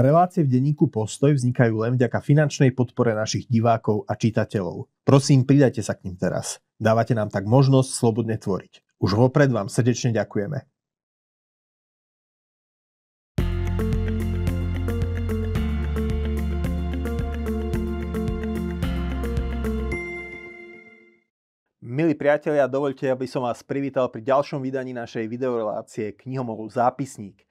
Relácie v denníku Postoj vznikajú len vďaka finančnej podpore našich divákov a čitateľov. Prosím, pridajte sa k ním teraz. Dávate nám tak možnosť slobodne tvoriť. Už vopred vám srdečne ďakujeme. Milí priatelia, dovolte, aby som vás privítal pri ďalšom vydaní našej videorelácie Knihomolov zápisník.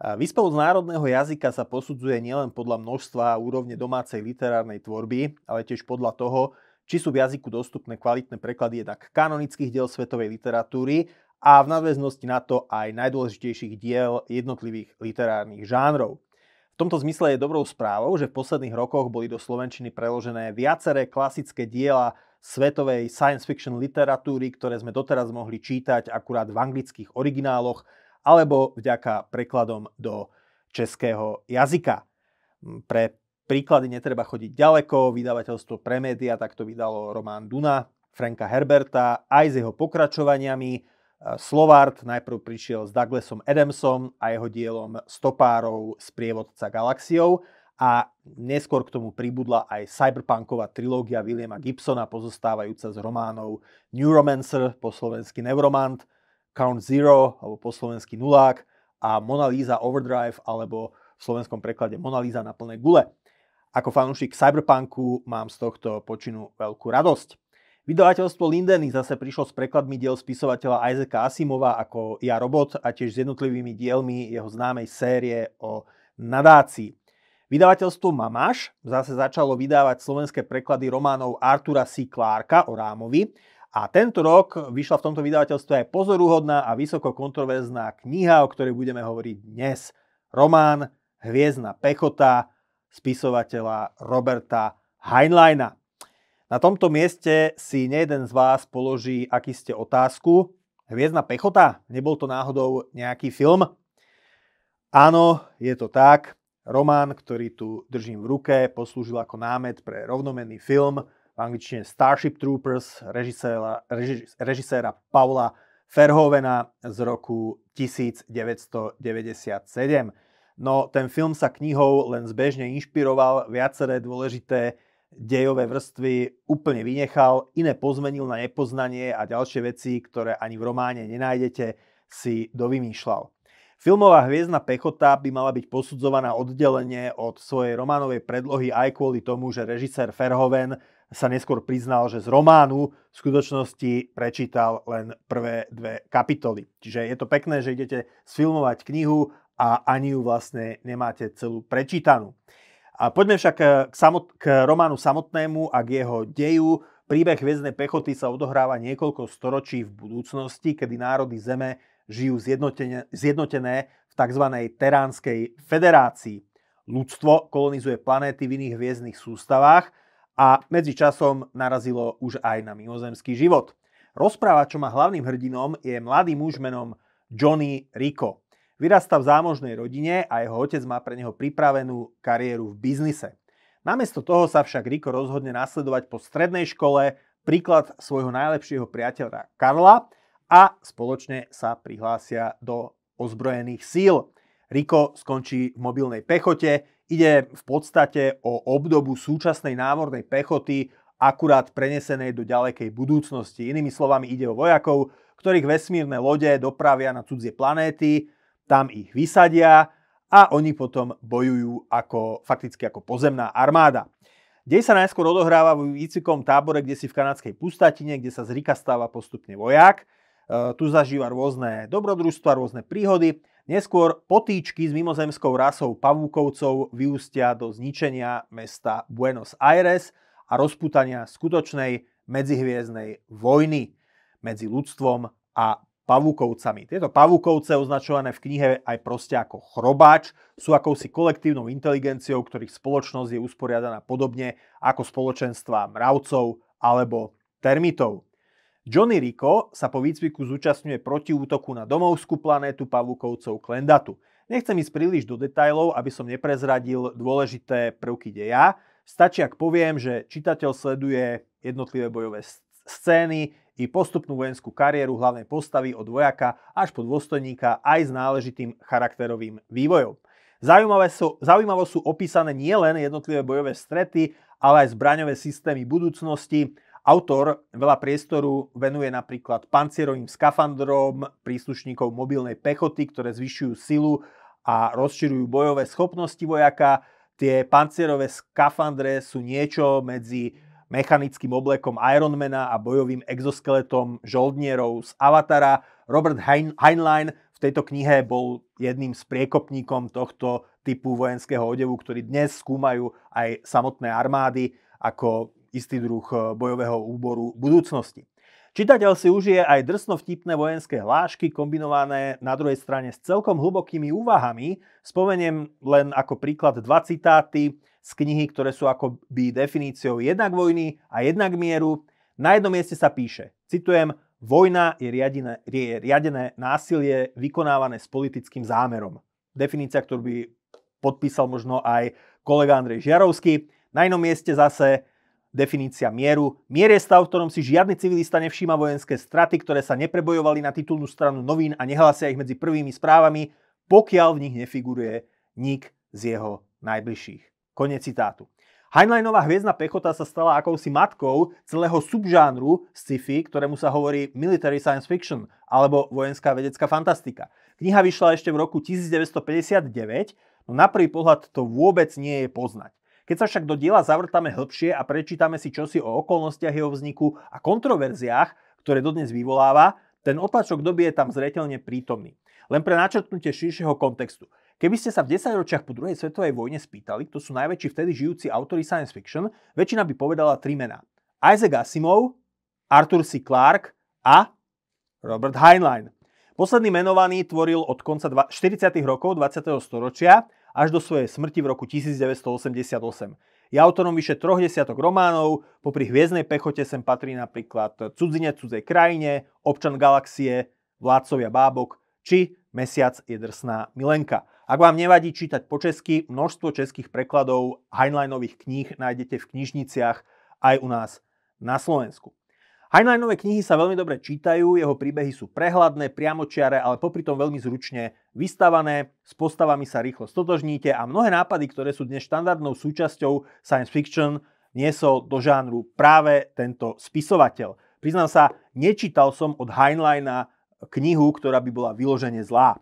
Výspov z národného jazyka sa posudzuje nielen podľa množstva a úrovne domácej literárnej tvorby, ale tiež podľa toho, či sú v jazyku dostupné kvalitné preklady jednak kanonických diel svetovej literatúry a v nadväznosti na to aj najdôležitejších diel jednotlivých literárnych žánrov. V tomto zmysle je dobrou správou, že v posledných rokoch boli do Slovenčiny preložené viaceré klasické diela svetovej science fiction literatúry, ktoré sme doteraz mohli čítať akurát v anglických origináloch alebo vďaka prekladom do českého jazyka. Hm, pre príklady netreba chodiť ďaleko, vydavateľstvo Premedia takto vydalo román Duna, Franka Herberta, aj s jeho pokračovaniami. E, Slovart najprv prišiel s Douglasom Adamsom a jeho dielom Stopárov z prievodca galaxiou a neskôr k tomu pribudla aj cyberpunková trilógia Williama Gibsona, pozostávajúca z románov Neuromancer, po slovensky Neuromant, Count Zero alebo po slovensky nulák a Mona Lisa Overdrive alebo v slovenskom preklade Mona Lisa na plné gule. Ako fanúšik cyberpunku mám z tohto počinu veľkú radosť. Vydavateľstvo Lindeny zase prišlo s prekladmi diel spisovateľa Isaaca Asimova ako Ja robot a tiež s jednotlivými dielmi jeho známej série o nadácii. Vydavateľstvo Mamáš zase začalo vydávať slovenské preklady románov Artura C. Clarka o Rámovi a tento rok vyšla v tomto vydavateľstve aj pozoruhodná a vysoko kontroverzná kniha, o ktorej budeme hovoriť dnes. Román Hviezdna pechota spisovateľa Roberta Heinleina. Na tomto mieste si nejeden z vás položí, aký ste otázku. Hviezdna pechota? Nebol to náhodou nejaký film? Áno, je to tak. Román, ktorý tu držím v ruke, poslúžil ako námet pre rovnomenný film – Anglične angličtine Starship Troopers režiséra, režiséra Paula Verhovena z roku 1997. No ten film sa knihou len zbežne inšpiroval, viaceré dôležité dejové vrstvy úplne vynechal, iné pozmenil na nepoznanie a ďalšie veci, ktoré ani v románe nenájdete, si dovymýšľal. Filmová hviezdna pechota by mala byť posudzovaná oddelenie od svojej románovej predlohy aj kvôli tomu, že režisér Verhoeven sa neskôr priznal, že z románu v skutočnosti prečítal len prvé dve kapitoly. Čiže je to pekné, že idete sfilmovať knihu a ani ju vlastne nemáte celú prečítanú. A poďme však eh, k, samot- k románu samotnému a k jeho deju. Príbeh Hviezdnej pechoty sa odohráva niekoľko storočí v budúcnosti, kedy národy Zeme žijú zjednotené, zjednotené v tzv. Teránskej federácii. Ľudstvo kolonizuje planéty v iných hviezdnych sústavách a medzi časom narazilo už aj na mimozemský život. Rozpráva čo má hlavným hrdinom je mladý muž menom Johnny Rico. Vyrastá v zámožnej rodine a jeho otec má pre neho pripravenú kariéru v biznise. Namiesto toho sa však Rico rozhodne nasledovať po strednej škole príklad svojho najlepšieho priateľa Karla a spoločne sa prihlásia do ozbrojených síl. Rico skončí v mobilnej pechote, Ide v podstate o obdobu súčasnej námornej pechoty, akurát prenesenej do ďalekej budúcnosti. Inými slovami ide o vojakov, ktorých vesmírne lode dopravia na cudzie planéty, tam ich vysadia a oni potom bojujú ako, fakticky ako pozemná armáda. Dej sa najskôr odohráva v výcvikom tábore, kde si v kanadskej pustatine, kde sa z Rika stáva postupne vojak. E, tu zažíva rôzne dobrodružstva, rôzne príhody Neskôr potýčky s mimozemskou rasou pavúkovcov vyústia do zničenia mesta Buenos Aires a rozputania skutočnej medzihviezdnej vojny medzi ľudstvom a pavúkovcami. Tieto pavúkovce, označované v knihe aj proste ako chrobáč, sú akousi kolektívnou inteligenciou, ktorých spoločnosť je usporiadaná podobne ako spoločenstva mravcov alebo termitov. Johnny Rico sa po výcviku zúčastňuje protiútoku na domovskú planétu pavúkovcov Klendatu. Nechcem ísť príliš do detajlov, aby som neprezradil dôležité prvky deja. Stačí, ak poviem, že čitateľ sleduje jednotlivé bojové scény i postupnú vojenskú kariéru hlavnej postavy od vojaka až po dôstojníka aj s náležitým charakterovým vývojom. Zaujímavé sú, zaujímavo sú opísané nielen jednotlivé bojové strety, ale aj zbraňové systémy budúcnosti, Autor veľa priestoru venuje napríklad pancierovým skafandrom príslušníkov mobilnej pechoty, ktoré zvyšujú silu a rozširujú bojové schopnosti vojaka. Tie pancierové skafandre sú niečo medzi mechanickým oblekom Ironmana a bojovým exoskeletom žoldnierov z Avatara. Robert Heinlein v tejto knihe bol jedným z priekopníkom tohto typu vojenského odevu, ktorý dnes skúmajú aj samotné armády ako istý druh eh, bojového úboru budúcnosti. Čitateľ si užije aj drsno vtipné vojenské hlášky kombinované na druhej strane s celkom hlbokými úvahami. Spomeniem len ako príklad dva citáty z knihy, ktoré sú akoby definíciou jednak vojny a jednak mieru. Na jednom mieste sa píše, citujem, vojna je riadené, je riadené násilie vykonávané s politickým zámerom. Definícia, ktorú by podpísal možno aj kolega Andrej Žiarovský. Na inom mieste zase Definícia mieru. Mier je stav, v ktorom si žiadny civilista nevšíma vojenské straty, ktoré sa neprebojovali na titulnú stranu novín a nehlásia ich medzi prvými správami, pokiaľ v nich nefiguruje nik z jeho najbližších. Konec citátu. Heinleinová hviezdna pechota sa stala akousi matkou celého subžánru sci-fi, ktorému sa hovorí military science fiction alebo vojenská vedecká fantastika. Kniha vyšla ešte v roku 1959, no na prvý pohľad to vôbec nie je poznať. Keď sa však do diela zavrtame hĺbšie a prečítame si čosi o okolnostiach jeho vzniku a kontroverziách, ktoré dodnes vyvoláva, ten otlačok doby je tam zretelne prítomný. Len pre načrtnutie širšieho kontextu. Keby ste sa v 10 po druhej svetovej vojne spýtali, kto sú najväčší vtedy žijúci autory science fiction, väčšina by povedala tri mená. Isaac Asimov, Arthur C. Clarke a Robert Heinlein. Posledný menovaný tvoril od konca 40. rokov 20. storočia až do svojej smrti v roku 1988. Je autorom vyše troch desiatok románov, popri Hviezdnej pechote sem patrí napríklad Cudzine cudzej krajine, Občan galaxie, Vládcovia bábok či Mesiac je drsná Milenka. Ak vám nevadí čítať po česky, množstvo českých prekladov Heinleinových kníh nájdete v knižniciach aj u nás na Slovensku. Heinleinové knihy sa veľmi dobre čítajú, jeho príbehy sú prehľadné, priamočiare, ale popri tom veľmi zručne vystavané, s postavami sa rýchlo stotožníte a mnohé nápady, ktoré sú dnes štandardnou súčasťou science fiction, niesol do žánru práve tento spisovateľ. Priznám sa, nečítal som od Heinleina knihu, ktorá by bola vyložene zlá.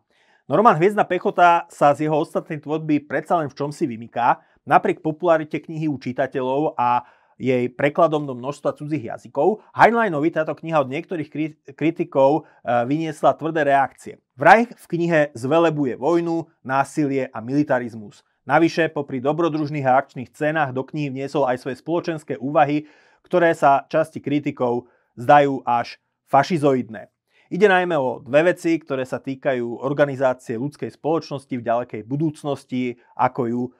Norman Hviezdna pechota sa z jeho ostatnej tvorby predsa len v čom si vymyká, napriek popularite knihy u čitateľov a jej prekladom do množstva cudzích jazykov, Heinleinovi táto kniha od niektorých kritikov e, vyniesla tvrdé reakcie. Vraj v knihe zvelebuje vojnu, násilie a militarizmus. Navyše, popri dobrodružných a akčných cenách do knihy vniesol aj svoje spoločenské úvahy, ktoré sa časti kritikov zdajú až fašizoidné. Ide najmä o dve veci, ktoré sa týkajú organizácie ľudskej spoločnosti v ďalekej budúcnosti, ako ju e,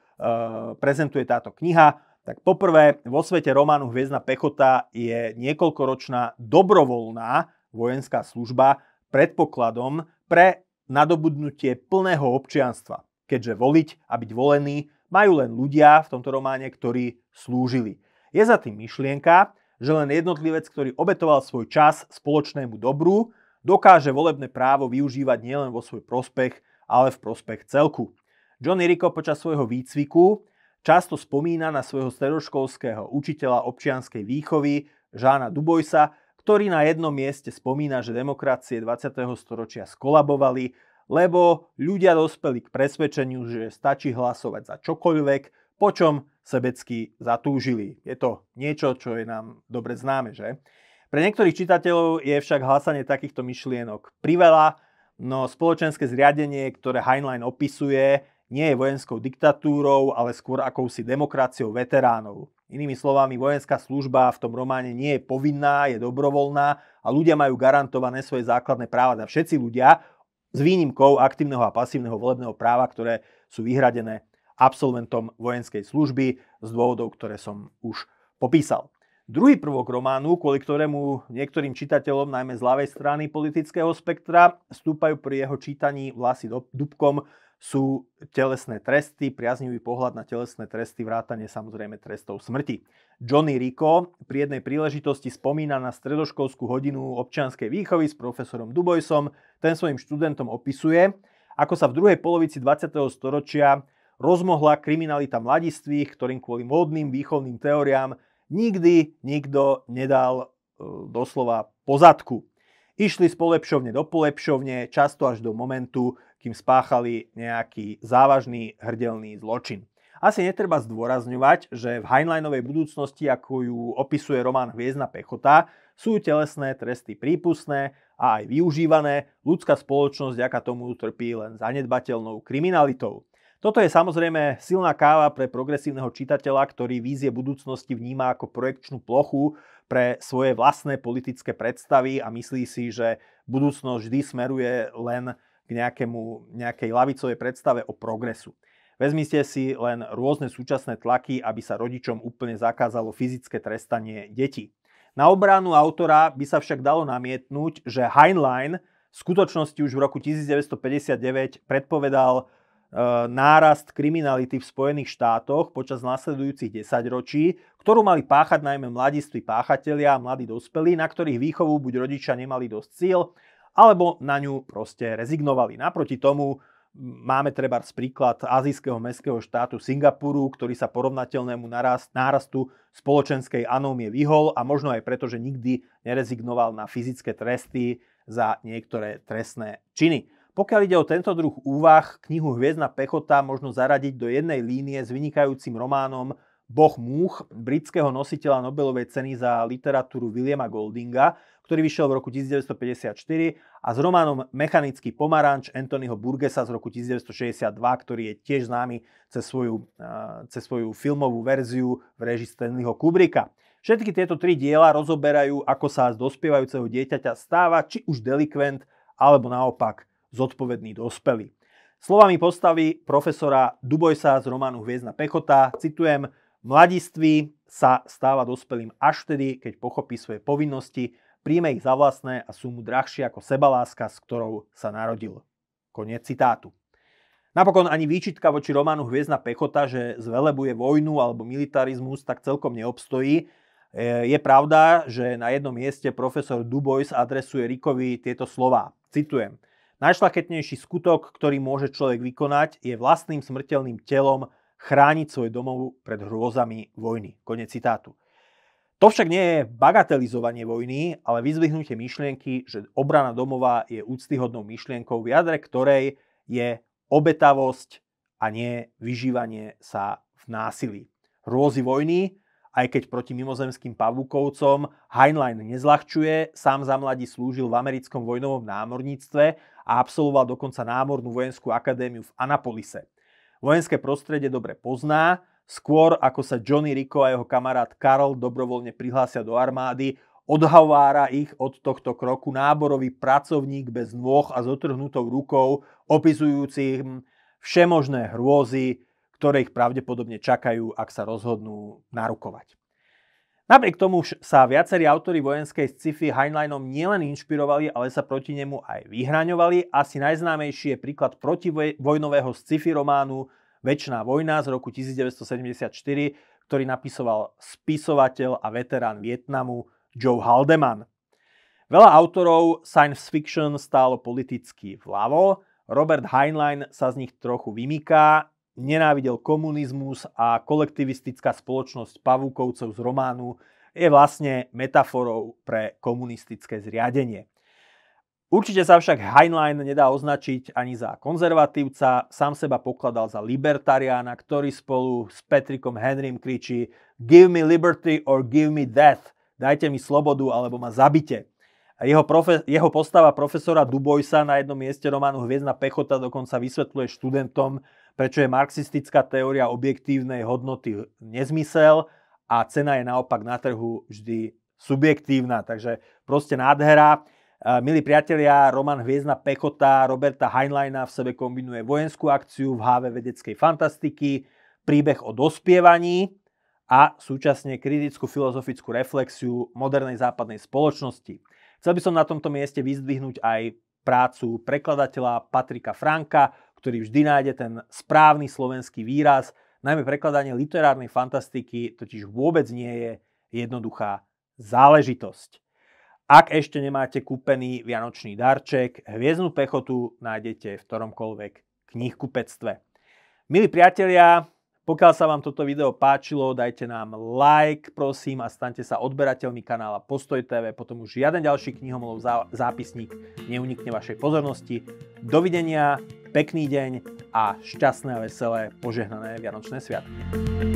prezentuje táto kniha. Tak poprvé, vo svete románu Hviezdna pechota je niekoľkoročná dobrovoľná vojenská služba predpokladom pre nadobudnutie plného občianstva, keďže voliť a byť volený majú len ľudia v tomto románe, ktorí slúžili. Je za tým myšlienka, že len jednotlivec, ktorý obetoval svoj čas spoločnému dobru, dokáže volebné právo využívať nielen vo svoj prospech, ale v prospech celku. John Iriko počas svojho výcviku často spomína na svojho stredoškolského učiteľa občianskej výchovy Žána Dubojsa, ktorý na jednom mieste spomína, že demokracie 20. storočia skolabovali, lebo ľudia dospeli k presvedčeniu, že stačí hlasovať za čokoľvek, po čom sebecky zatúžili. Je to niečo, čo je nám dobre známe, že? Pre niektorých čitateľov je však hlasanie takýchto myšlienok priveľa, no spoločenské zriadenie, ktoré Heinlein opisuje, nie je vojenskou diktatúrou, ale skôr akousi demokraciou veteránov. Inými slovami, vojenská služba v tom románe nie je povinná, je dobrovoľná a ľudia majú garantované svoje základné práva. A všetci ľudia, s výnimkou aktívneho a pasívneho volebného práva, ktoré sú vyhradené absolventom vojenskej služby z dôvodov, ktoré som už popísal. Druhý prvok románu, kvôli ktorému niektorým čitateľom, najmä z ľavej strany politického spektra, stúpajú pri jeho čítaní vlasy dubkom, sú telesné tresty, priaznivý pohľad na telesné tresty, vrátanie samozrejme trestov smrti. Johnny Rico pri jednej príležitosti spomína na stredoškolskú hodinu občianskej výchovy s profesorom Dubojsom. Ten svojim študentom opisuje, ako sa v druhej polovici 20. storočia rozmohla kriminalita mladistvých, ktorým kvôli módnym výchovným teóriám nikdy nikto nedal e, doslova pozadku. Išli z polepšovne do polepšovne, často až do momentu, kým spáchali nejaký závažný hrdelný zločin. Asi netreba zdôrazňovať, že v Heinleinovej budúcnosti, ako ju opisuje román Hviezdna pechota, sú telesné tresty prípustné a aj využívané, ľudská spoločnosť ďaka tomu trpí len zanedbateľnou kriminalitou. Toto je samozrejme silná káva pre progresívneho čitateľa, ktorý vízie budúcnosti vníma ako projekčnú plochu, pre svoje vlastné politické predstavy a myslí si, že budúcnosť vždy smeruje len k nejakému, nejakej lavicovej predstave o progresu. Vezmite si len rôzne súčasné tlaky, aby sa rodičom úplne zakázalo fyzické trestanie detí. Na obránu autora by sa však dalo namietnúť, že Heinlein v skutočnosti už v roku 1959 predpovedal Eh, nárast kriminality v Spojených štátoch počas následujúcich ročí, ktorú mali páchať najmä mladiství páchatelia a mladí dospelí, na ktorých výchovu buď rodičia nemali dosť cieľ, alebo na ňu proste rezignovali. Naproti tomu máme treba príklad azijského mestského štátu Singapuru, ktorý sa porovnateľnému nárastu spoločenskej anómie vyhol a možno aj preto, že nikdy nerezignoval na fyzické tresty za niektoré trestné činy. Pokiaľ ide o tento druh úvah, knihu Hviezdna pechota možno zaradiť do jednej línie s vynikajúcim románom Boh múch britského nositeľa Nobelovej ceny za literatúru Williama Goldinga, ktorý vyšiel v roku 1954 a s románom Mechanický pomaranč Anthonyho Burgessa z roku 1962, ktorý je tiež známy cez svoju, cez svoju filmovú verziu v režii Stanleyho Kubricka. Všetky tieto tri diela rozoberajú, ako sa z dospievajúceho dieťaťa stáva či už delikvent, alebo naopak zodpovední dospelí. Slovami postavy profesora Dubojsa z románu Hviezdna pechota, citujem, mladiství sa stáva dospelým až vtedy, keď pochopí svoje povinnosti, príjme ich za vlastné a sú mu drahšie ako sebaláska, s ktorou sa narodil. Koniec citátu. Napokon ani výčitka voči románu Hviezdna pechota, že zvelebuje vojnu alebo militarizmus, tak celkom neobstojí. E, je pravda, že na jednom mieste profesor Dubois adresuje Rikovi tieto slova. Citujem. Najšlachetnejší skutok, ktorý môže človek vykonať, je vlastným smrteľným telom chrániť svoj domov pred hrôzami vojny. Konec citátu. To však nie je bagatelizovanie vojny, ale vyzvihnutie myšlienky, že obrana domova je úctyhodnou myšlienkou, v jadre ktorej je obetavosť a nie vyžívanie sa v násilí. Hrôzy vojny aj keď proti mimozemským pavúkovcom Heinlein nezľahčuje, sám za mladí slúžil v americkom vojnovom námorníctve a absolvoval dokonca námornú vojenskú akadémiu v Anapolise. Vojenské prostredie dobre pozná, skôr ako sa Johnny Rico a jeho kamarát Karl dobrovoľne prihlásia do armády, odhovára ich od tohto kroku náborový pracovník bez nôh a zotrhnutou rukou, opisujúci im všemožné hrôzy ktoré ich pravdepodobne čakajú, ak sa rozhodnú narukovať. Napriek tomu sa viacerí autory vojenskej sci-fi Heinleinom nielen inšpirovali, ale sa proti nemu aj vyhraňovali. Asi najznámejší je príklad protivojnového sci-fi románu Večná vojna z roku 1974, ktorý napisoval spisovateľ a veterán Vietnamu Joe Haldeman. Veľa autorov science fiction stálo politicky vľavo, Robert Heinlein sa z nich trochu vymýká, nenávidel komunizmus a kolektivistická spoločnosť Pavúkovcov z románu je vlastne metaforou pre komunistické zriadenie. Určite sa však Heinlein nedá označiť ani za konzervatívca, sám seba pokladal za libertariána, ktorý spolu s Patrickom Henrym kričí Give me liberty or give me death, dajte mi slobodu alebo ma zabite. Jeho, profe- jeho postava profesora Dubojsa na jednom mieste románu Hviezdna pechota dokonca vysvetľuje študentom, prečo je marxistická teória objektívnej hodnoty nezmysel a cena je naopak na trhu vždy subjektívna. Takže proste nádhera. E, milí priatelia, Roman Hviezdna Pechota Roberta Heinleina v sebe kombinuje vojenskú akciu v háve vedeckej fantastiky, príbeh o dospievaní a súčasne kritickú filozofickú reflexiu modernej západnej spoločnosti. Chcel by som na tomto mieste vyzdvihnúť aj prácu prekladateľa Patrika Franka, ktorý vždy nájde ten správny slovenský výraz. Najmä prekladanie literárnej fantastiky totiž vôbec nie je jednoduchá záležitosť. Ak ešte nemáte kúpený vianočný darček, Hviezdnu pechotu nájdete v ktoromkoľvek knihkupectve. Milí priatelia, pokiaľ sa vám toto video páčilo, dajte nám like, prosím, a staňte sa odberateľmi kanála Postoj TV, potom už žiaden ďalší knihomolov zápisník neunikne vašej pozornosti. Dovidenia, pekný deň a šťastné a veselé požehnané Vianočné sviatky.